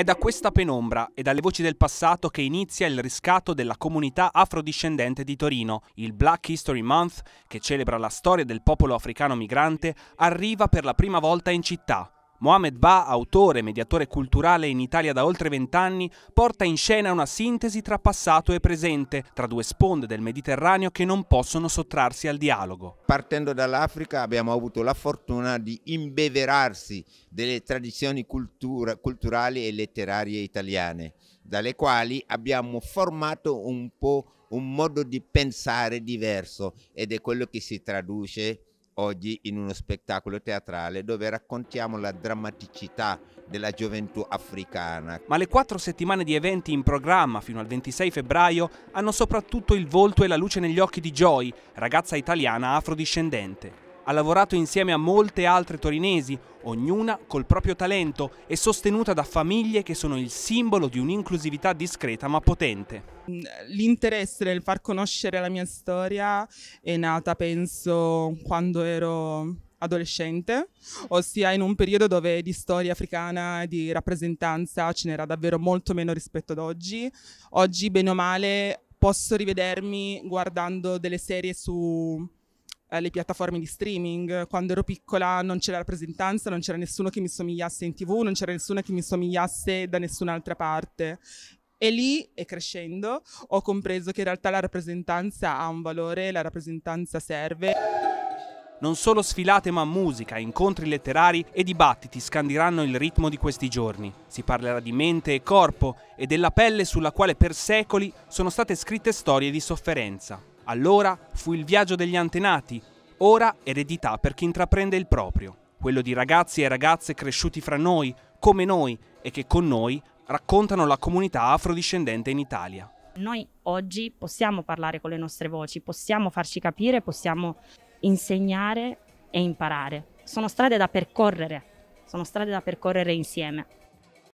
È da questa penombra e dalle voci del passato che inizia il riscatto della comunità afrodiscendente di Torino. Il Black History Month, che celebra la storia del popolo africano migrante, arriva per la prima volta in città. Mohamed Ba, autore e mediatore culturale in Italia da oltre vent'anni, porta in scena una sintesi tra passato e presente, tra due sponde del Mediterraneo che non possono sottrarsi al dialogo. Partendo dall'Africa abbiamo avuto la fortuna di imbeverarsi delle tradizioni cultura, culturali e letterarie italiane, dalle quali abbiamo formato un po' un modo di pensare diverso ed è quello che si traduce oggi in uno spettacolo teatrale dove raccontiamo la drammaticità della gioventù africana. Ma le quattro settimane di eventi in programma fino al 26 febbraio hanno soprattutto il volto e la luce negli occhi di Joy, ragazza italiana afrodiscendente. Ha lavorato insieme a molte altre torinesi, ognuna col proprio talento e sostenuta da famiglie che sono il simbolo di un'inclusività discreta ma potente. L'interesse nel far conoscere la mia storia è nata, penso, quando ero adolescente, ossia in un periodo dove di storia africana e di rappresentanza ce n'era davvero molto meno rispetto ad oggi. Oggi, bene o male, posso rivedermi guardando delle serie su eh, le piattaforme di streaming. Quando ero piccola non c'era rappresentanza, non c'era nessuno che mi somigliasse in tv, non c'era nessuno che mi somigliasse da nessun'altra parte. E lì, e crescendo, ho compreso che in realtà la rappresentanza ha un valore, la rappresentanza serve. Non solo sfilate ma musica, incontri letterari e dibattiti scandiranno il ritmo di questi giorni. Si parlerà di mente e corpo e della pelle sulla quale per secoli sono state scritte storie di sofferenza. Allora fu il viaggio degli antenati, ora eredità per chi intraprende il proprio, quello di ragazzi e ragazze cresciuti fra noi, come noi, e che con noi raccontano la comunità afrodiscendente in Italia. Noi oggi possiamo parlare con le nostre voci, possiamo farci capire, possiamo insegnare e imparare. Sono strade da percorrere, sono strade da percorrere insieme.